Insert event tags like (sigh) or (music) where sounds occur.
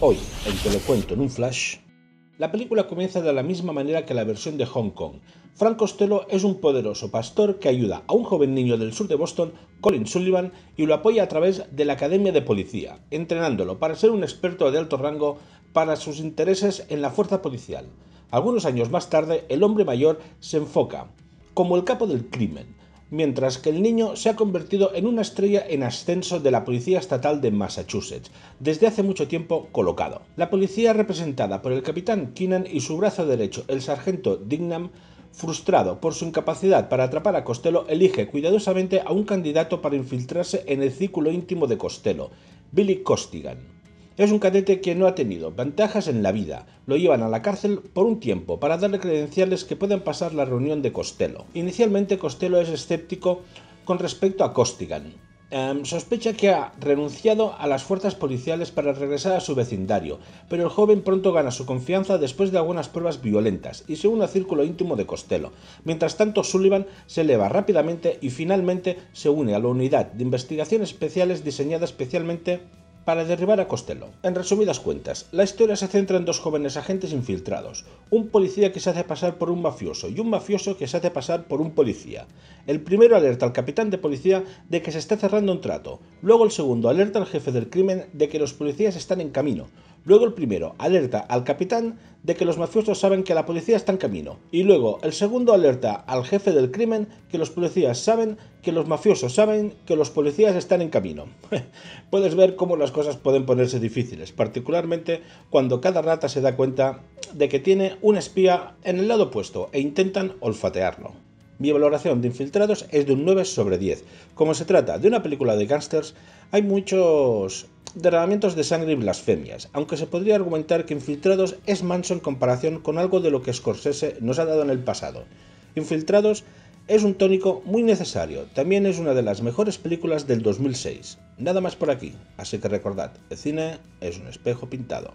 Hoy, en Te lo cuento en un flash, la película comienza de la misma manera que la versión de Hong Kong. Frank Costello es un poderoso pastor que ayuda a un joven niño del sur de Boston, Colin Sullivan, y lo apoya a través de la Academia de Policía, entrenándolo para ser un experto de alto rango para sus intereses en la fuerza policial. Algunos años más tarde, el hombre mayor se enfoca como el capo del crimen, mientras que el niño se ha convertido en una estrella en ascenso de la Policía Estatal de Massachusetts, desde hace mucho tiempo colocado. La policía representada por el capitán Keenan y su brazo derecho, el sargento Dignam, frustrado por su incapacidad para atrapar a Costello, elige cuidadosamente a un candidato para infiltrarse en el círculo íntimo de Costello, Billy Costigan. Es un cadete que no ha tenido ventajas en la vida. Lo llevan a la cárcel por un tiempo para darle credenciales que puedan pasar la reunión de Costello. Inicialmente Costello es escéptico con respecto a Costigan. Em, sospecha que ha renunciado a las fuerzas policiales para regresar a su vecindario, pero el joven pronto gana su confianza después de algunas pruebas violentas y se une al círculo íntimo de Costello. Mientras tanto, Sullivan se eleva rápidamente y finalmente se une a la unidad de investigación especiales diseñada especialmente para derribar a Costello. En resumidas cuentas, la historia se centra en dos jóvenes agentes infiltrados, un policía que se hace pasar por un mafioso y un mafioso que se hace pasar por un policía. El primero alerta al capitán de policía de que se está cerrando un trato, luego el segundo alerta al jefe del crimen de que los policías están en camino, luego el primero alerta al capitán de que los mafiosos saben que la policía está en camino, y luego el segundo alerta al jefe del crimen que los policías saben que los mafiosos saben que los policías están en camino. (laughs) Puedes ver cómo las cosas pueden ponerse difíciles, particularmente cuando cada rata se da cuenta de que tiene un espía en el lado opuesto e intentan olfatearlo. Mi valoración de Infiltrados es de un 9 sobre 10. Como se trata de una película de gángsters, hay muchos derramamientos de sangre y blasfemias, aunque se podría argumentar que Infiltrados es manso en comparación con algo de lo que Scorsese nos ha dado en el pasado. Infiltrados es un tónico muy necesario, también es una de las mejores películas del 2006. Nada más por aquí, así que recordad, el cine es un espejo pintado.